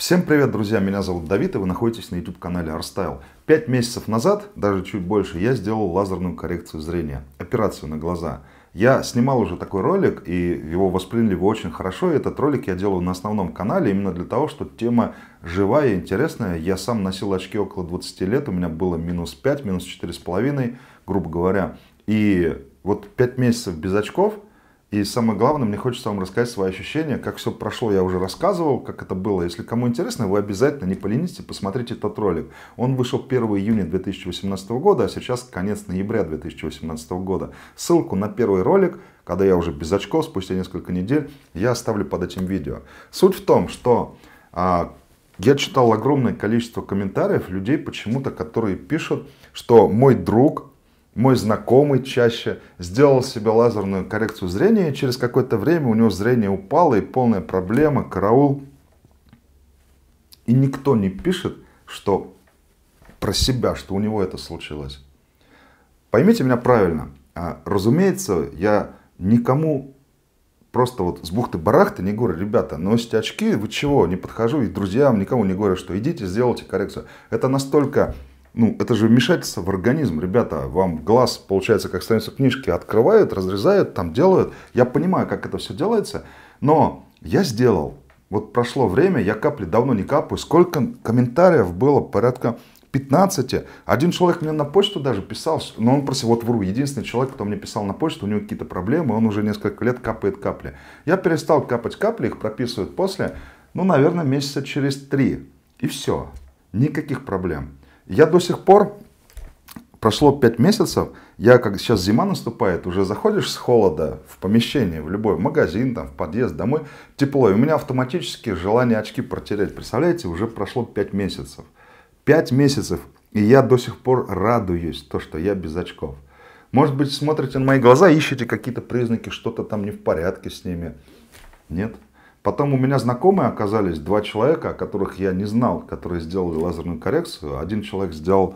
Всем привет, друзья! Меня зовут Давид, и вы находитесь на YouTube-канале Arstyle. Пять месяцев назад, даже чуть больше, я сделал лазерную коррекцию зрения, операцию на глаза. Я снимал уже такой ролик, и его восприняли вы очень хорошо. И этот ролик я делаю на основном канале именно для того, что тема живая и интересная. Я сам носил очки около 20 лет, у меня было минус 5, минус 4,5, грубо говоря. И вот пять месяцев без очков – и самое главное, мне хочется вам рассказать свои ощущения, как все прошло, я уже рассказывал, как это было. Если кому интересно, вы обязательно не поленитесь посмотрите этот ролик. Он вышел 1 июня 2018 года, а сейчас конец ноября 2018 года. Ссылку на первый ролик, когда я уже без очков, спустя несколько недель, я оставлю под этим видео. Суть в том, что а, я читал огромное количество комментариев людей почему-то, которые пишут, что мой друг мой знакомый чаще сделал себе лазерную коррекцию зрения, и через какое-то время у него зрение упало, и полная проблема, караул. И никто не пишет, что про себя, что у него это случилось. Поймите меня правильно. А, разумеется, я никому просто вот с бухты-барахты не говорю, ребята, носите очки, вы чего, не подхожу, и друзьям никому не говорю, что идите, сделайте коррекцию. Это настолько ну, это же вмешательство в организм, ребята. Вам глаз, получается, как страницу книжки открывают, разрезают, там делают. Я понимаю, как это все делается, но я сделал. Вот прошло время, я капли давно не капаю. Сколько комментариев было? Порядка 15. Один человек мне на почту даже писал, но он просил, вот вру, единственный человек, кто мне писал на почту, у него какие-то проблемы, он уже несколько лет капает капли. Я перестал капать капли, их прописывают после, ну, наверное, месяца через три. И все. Никаких проблем. Я до сих пор, прошло 5 месяцев, я как сейчас зима наступает, уже заходишь с холода в помещение, в любой магазин, там, в подъезд, домой, тепло. И у меня автоматически желание очки протереть. Представляете, уже прошло 5 месяцев. 5 месяцев, и я до сих пор радуюсь, то, что я без очков. Может быть, смотрите на мои глаза, ищете какие-то признаки, что-то там не в порядке с ними. Нет? Потом у меня знакомые оказались два человека, о которых я не знал, которые сделали лазерную коррекцию. Один человек сделал,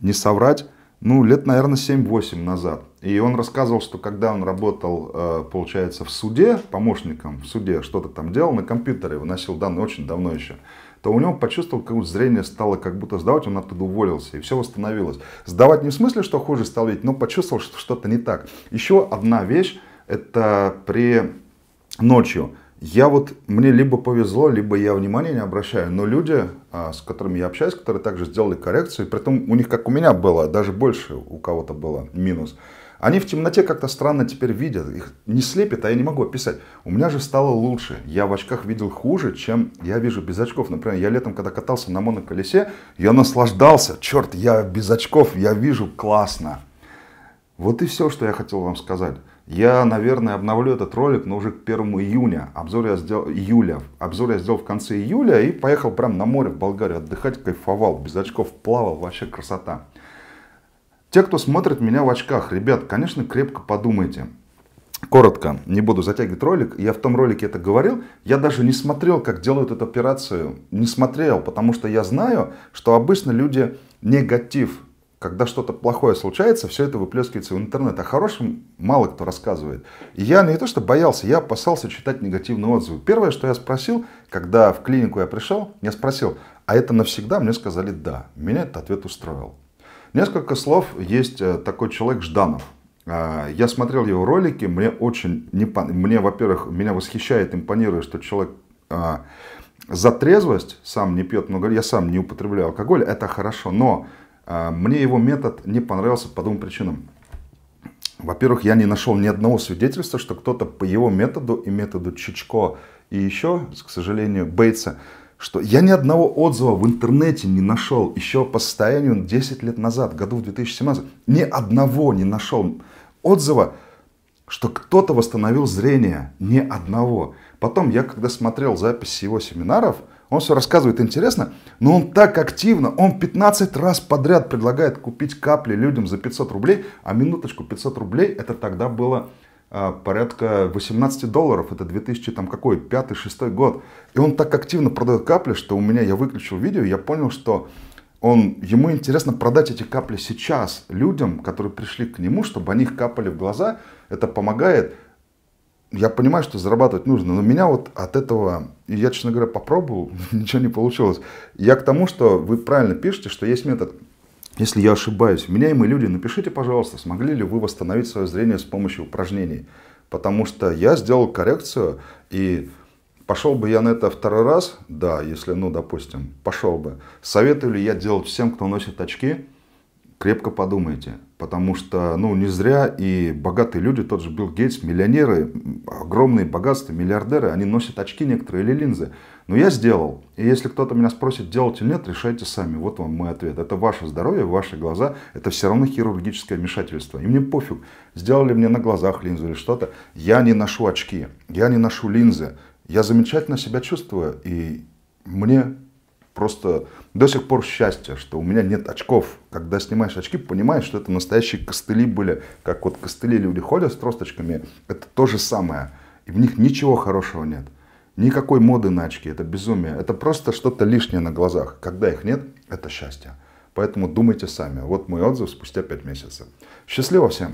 не соврать, ну, лет, наверное, 7-8 назад. И он рассказывал, что когда он работал, э, получается, в суде, помощником в суде, что-то там делал на компьютере, выносил данные очень давно еще, то у него почувствовал, как зрение стало как будто сдавать, он оттуда уволился, и все восстановилось. Сдавать не в смысле, что хуже стал видеть, но почувствовал, что что-то не так. Еще одна вещь, это при ночью я вот, мне либо повезло, либо я внимания не обращаю, но люди, а, с которыми я общаюсь, которые также сделали коррекцию, при том у них, как у меня было, даже больше у кого-то было минус, они в темноте как-то странно теперь видят, их не слепит, а я не могу описать. У меня же стало лучше, я в очках видел хуже, чем я вижу без очков. Например, я летом, когда катался на моноколесе, я наслаждался, черт, я без очков, я вижу классно. Вот и все, что я хотел вам сказать. Я, наверное, обновлю этот ролик, но уже к 1 июня. Обзор я сделал июля. Обзор я сделал в конце июля и поехал прям на море в Болгарию отдыхать, кайфовал, без очков плавал, вообще красота. Те, кто смотрит меня в очках, ребят, конечно, крепко подумайте. Коротко, не буду затягивать ролик, я в том ролике это говорил, я даже не смотрел, как делают эту операцию, не смотрел, потому что я знаю, что обычно люди негатив когда что-то плохое случается, все это выплескивается в интернет. О хорошем мало кто рассказывает. И я не то что боялся, я опасался читать негативные отзывы. Первое, что я спросил, когда в клинику я пришел, я спросил, а это навсегда? Мне сказали да. Меня этот ответ устроил. Несколько слов есть э, такой человек Жданов. А, я смотрел его ролики, мне очень, не, мне, во-первых, меня восхищает, импонирует, что человек а, за трезвость сам не пьет много, я сам не употребляю алкоголь, это хорошо, но а, мне его метод не понравился по двум причинам. Во-первых, я не нашел ни одного свидетельства, что кто-то по его методу и методу Чичко и еще, к сожалению, Бейтса, что я ни одного отзыва в интернете не нашел еще по состоянию 10 лет назад, году в 2017, ни одного не нашел отзыва, что кто-то восстановил зрение, ни одного. Потом я, когда смотрел запись его семинаров, он все рассказывает интересно, но он так активно, он 15 раз подряд предлагает купить капли людям за 500 рублей, а минуточку, 500 рублей это тогда было а, порядка 18 долларов, это 2000 там какой, 5-6 год. И он так активно продает капли, что у меня, я выключил видео, я понял, что он, ему интересно продать эти капли сейчас людям, которые пришли к нему, чтобы они их капали в глаза. Это помогает я понимаю, что зарабатывать нужно, но меня вот от этого, я, честно говоря, попробовал, ничего не получилось. Я к тому, что вы правильно пишете, что есть метод. Если я ошибаюсь, меняемые люди, напишите, пожалуйста, смогли ли вы восстановить свое зрение с помощью упражнений. Потому что я сделал коррекцию, и пошел бы я на это второй раз, да, если, ну, допустим, пошел бы. Советую ли я делать всем, кто носит очки? крепко подумайте. Потому что, ну, не зря и богатые люди, тот же Билл Гейтс, миллионеры, огромные богатства, миллиардеры, они носят очки некоторые или линзы. Но я сделал. И если кто-то меня спросит, делать или нет, решайте сами. Вот вам мой ответ. Это ваше здоровье, ваши глаза. Это все равно хирургическое вмешательство. И мне пофиг, сделали мне на глазах линзу или что-то. Я не ношу очки, я не ношу линзы. Я замечательно себя чувствую, и мне Просто до сих пор счастье, что у меня нет очков. Когда снимаешь очки, понимаешь, что это настоящие костыли были. Как вот костыли люди ходят с тросточками, это то же самое. И в них ничего хорошего нет. Никакой моды на очки, это безумие. Это просто что-то лишнее на глазах. Когда их нет, это счастье. Поэтому думайте сами. Вот мой отзыв спустя 5 месяцев. Счастливо всем!